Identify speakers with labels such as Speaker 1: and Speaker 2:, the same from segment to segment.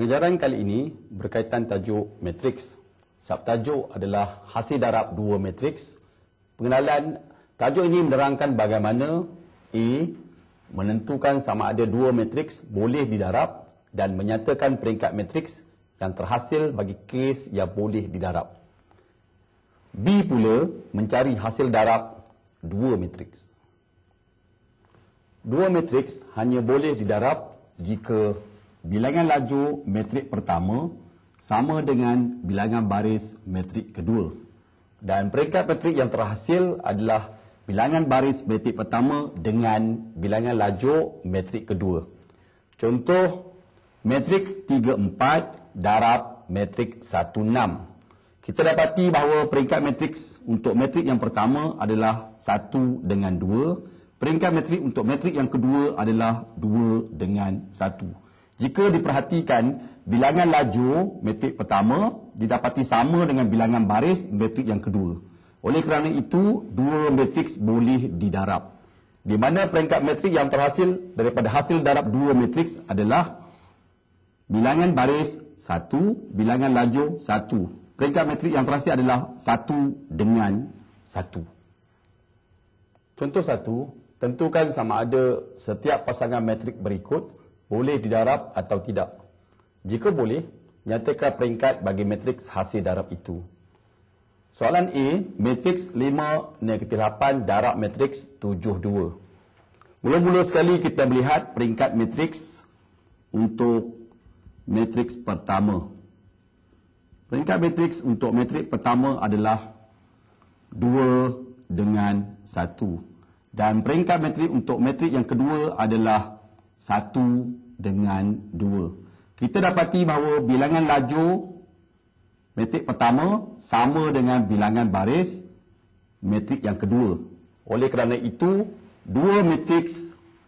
Speaker 1: Pengajaran kali ini berkaitan tajuk matriks. Subtajuk adalah hasil darab dua matriks. Pengenalan tajuk ini menerangkan bagaimana A menentukan sama ada dua matriks boleh didarab dan menyatakan peringkat matriks yang terhasil bagi kes yang boleh didarab. B pula mencari hasil darab dua matriks. Dua matriks hanya boleh didarab jika bilangan laju metrik pertama sama dengan bilangan baris metrik kedua. Dan peringkat metrik yang terhasil adalah bilangan baris metrik pertama dengan bilangan laju metrik kedua. Contoh, metrik 3-4 darab metrik 1-6. Kita dapati bahawa peringkat matriks untuk matrik yang pertama adalah 1 dengan 2. Peringkat matrik untuk matrik yang kedua adalah 2 dengan 1. Jika diperhatikan, bilangan laju metrik pertama didapati sama dengan bilangan baris metrik yang kedua. Oleh kerana itu, dua metrik boleh didarab. Di mana peringkat metrik yang terhasil daripada hasil darab dua metrik adalah bilangan baris satu, bilangan laju satu. Peringkat metrik yang terhasil adalah satu dengan satu. Contoh satu, tentukan sama ada setiap pasangan metrik berikut – boleh didarab atau tidak. Jika boleh, nyatakan peringkat bagi matriks hasil darab itu. Soalan A, matriks 5 negatif 8 darab matriks 72. Mula-mula sekali kita melihat peringkat matriks untuk matriks pertama. Peringkat matriks untuk matriks pertama adalah 2 dengan 1. Dan peringkat matriks untuk matriks yang kedua adalah 1 satu dengan dua. Kita dapati bahawa bilangan laju metrik pertama sama dengan bilangan baris metrik yang kedua. Oleh kerana itu, dua metrik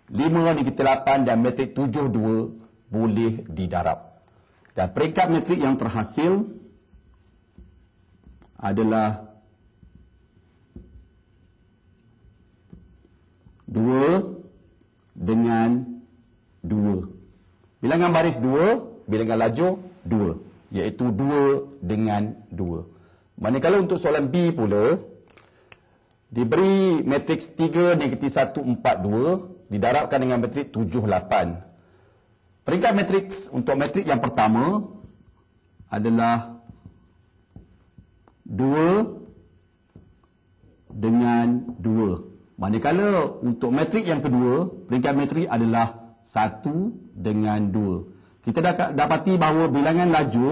Speaker 1: 5.38 dan metrik 7.2 boleh didarab. Dan peringkat metrik yang terhasil adalah 5.38. Dengan baris 2, bilangan laju 2. Iaitu 2 dengan 2. Manakala untuk soalan B pula, diberi matriks 3, negatif 1, 4, 2, didarabkan dengan matriks 7, 8. Peringkat matriks untuk matriks yang pertama adalah 2 dengan 2. Manakala untuk matriks yang kedua, peringkat matriks adalah 2 satu dengan dua. Kita dapati bahawa bilangan laju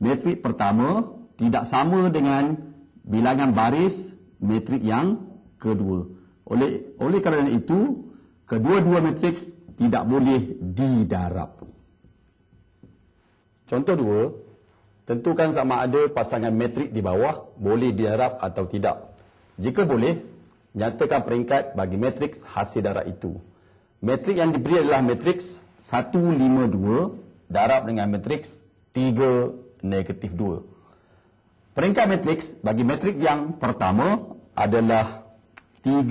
Speaker 1: metrik pertama tidak sama dengan bilangan baris metrik yang kedua. Oleh oleh kerana itu, kedua-dua metrik tidak boleh didarab. Contoh dua, tentukan sama ada pasangan metrik di bawah boleh didarab atau tidak. Jika boleh, nyatakan peringkat bagi metrik hasil darab itu. Matrik yang diberi adalah matrik 152 darab dengan matrik 3 negatif 2. Peringkat matrik bagi matrik yang pertama adalah 3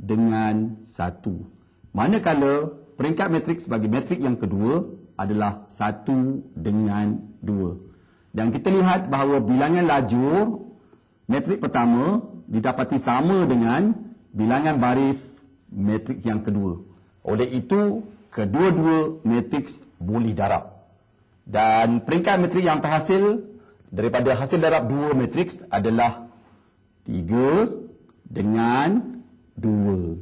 Speaker 1: dengan 1. Manakala peringkat matrik bagi matrik yang kedua adalah 1 dengan 2. Dan kita lihat bahawa bilangan lajur matrik pertama didapati sama dengan bilangan baris matriks yang kedua. Oleh itu, kedua-dua matriks boleh darab. Dan peringkat matriks yang terhasil daripada hasil darab dua matriks adalah 3 dengan 2.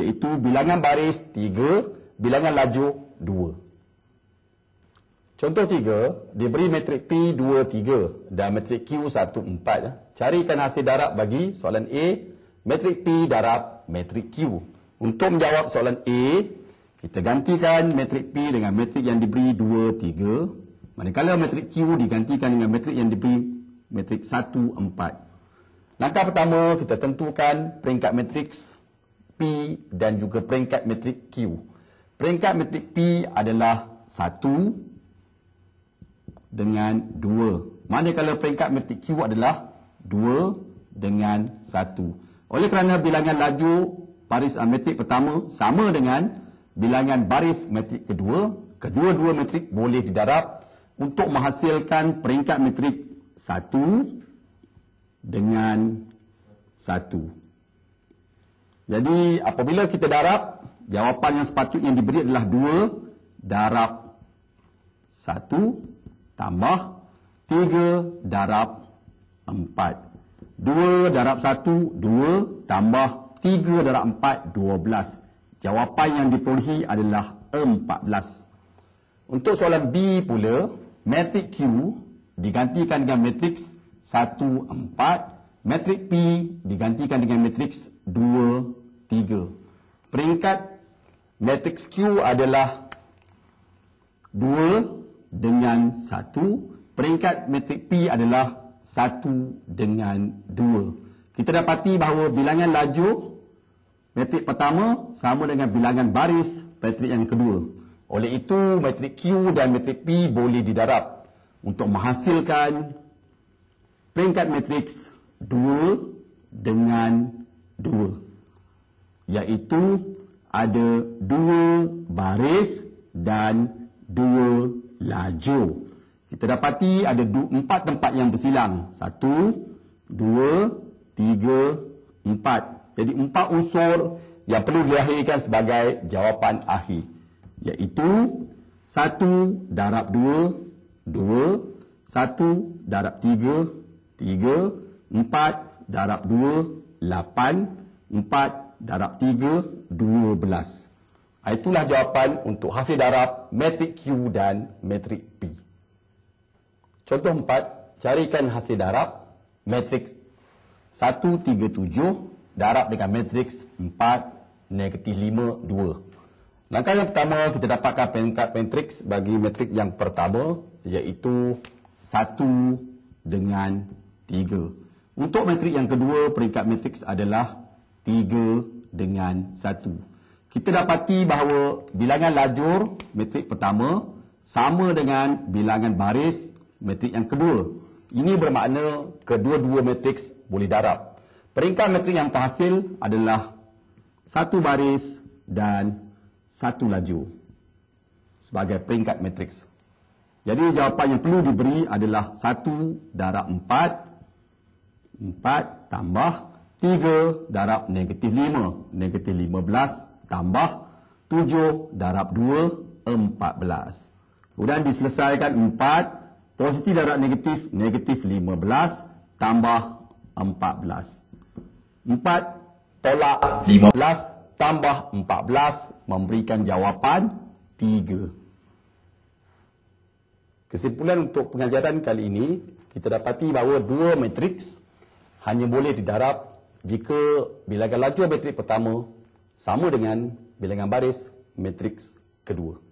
Speaker 1: Iaitu bilangan baris 3, bilangan laju 2. Contoh tiga, diberi matriks P 2, 3 dan matriks Q 1, 4. Carikan hasil darab bagi soalan A, matriks P darab matrik Q. Untuk menjawab soalan A, kita gantikan matrik P dengan matrik yang diberi 2, 3. Manakala matrik Q digantikan dengan matrik yang diberi matrik 1, 4. Langkah pertama, kita tentukan peringkat matrix P dan juga peringkat matrik Q. Peringkat matrik P adalah 1 dengan 2. Manakala peringkat matrik Q adalah 2 dengan 1. Oleh kerana bilangan laju baris metrik pertama sama dengan bilangan baris metrik kedua, kedua-dua metrik boleh didarab untuk menghasilkan peringkat metrik 1 dengan 1. Jadi apabila kita darab, jawapan yang sepatutnya diberi adalah 2 darab 1 tambah 3 darab 4. 2 darab 1, 2 tambah 3 darab 4, 12. Jawapan yang diperolehi adalah 14. Untuk soalan B pula, matrik Q digantikan dengan matrik 1, 4. Matrik P digantikan dengan matrik 2, 3. Peringkat matrik Q adalah 2 dengan 1. Peringkat matrik P adalah 2 satu dengan dua. Kita dapati bahawa bilangan laju metrik pertama sama dengan bilangan baris metrik yang kedua. Oleh itu, metrik Q dan metrik P boleh didarab untuk menghasilkan peringkat matriks 2 dengan 2. Iaitu ada 2 baris dan 2 laju. Kita dapati ada empat tempat yang bersilang. Satu, dua, tiga, empat. Jadi empat unsur yang perlu dilahirkan sebagai jawapan akhir. Iaitu, satu, darab dua, dua, satu, darab tiga, tiga, empat, darab dua, lapan, empat, darab tiga, dua belas. Ah, itulah jawapan untuk hasil darab metrik Q dan metrik P. Contoh empat, carikan hasil darab matriks 137 darab dengan matriks 4 negatif 5 2. Langkah yang pertama kita dapatkan peringkat matriks bagi matriks yang pertama iaitu 1 dengan 3. Untuk matriks yang kedua peringkat matriks adalah 3 dengan 1. Kita dapati bahawa bilangan lajur matriks pertama sama dengan bilangan baris matrik yang kedua. Ini bermakna kedua-dua matrix boleh darab. Peringkat matrix yang terhasil adalah satu baris dan satu laju sebagai peringkat matrix. Jadi jawapan yang perlu diberi adalah 1 darab 4, 4 tambah 3 darab negatif 5, negatif 15 tambah 7 darab 2, 14. Kemudian diselesaikan Positif darab negatif, negatif 15 tambah 14. 4 tolak 15 tambah 14 memberikan jawapan 3. Kesimpulan untuk pengajaran kali ini, kita dapati bahawa dua matriks hanya boleh didarab jika bilangan laju matriks pertama sama dengan bilangan baris matriks kedua.